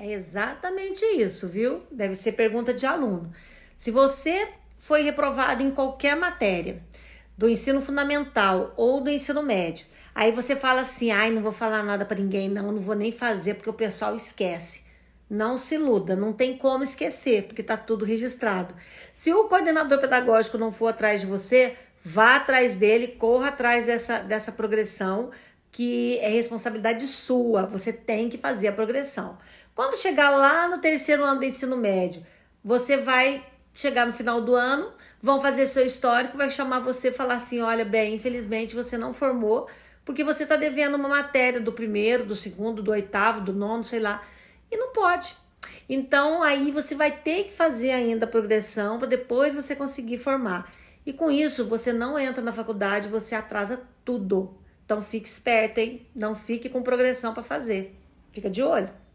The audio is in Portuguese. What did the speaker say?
É exatamente isso, viu? Deve ser pergunta de aluno. Se você foi reprovado em qualquer matéria, do ensino fundamental ou do ensino médio, aí você fala assim: ai, não vou falar nada para ninguém, não, não vou nem fazer porque o pessoal esquece. Não se iluda, não tem como esquecer, porque está tudo registrado. Se o coordenador pedagógico não for atrás de você, vá atrás dele, corra atrás dessa, dessa progressão que é responsabilidade sua, você tem que fazer a progressão. Quando chegar lá no terceiro ano do ensino médio, você vai chegar no final do ano, vão fazer seu histórico, vai chamar você e falar assim: olha, bem, infelizmente você não formou, porque você está devendo uma matéria do primeiro, do segundo, do oitavo, do nono, sei lá, e não pode. Então aí você vai ter que fazer ainda a progressão para depois você conseguir formar. E com isso você não entra na faculdade, você atrasa tudo. Então fique esperto, hein? Não fique com progressão para fazer. Fica de olho.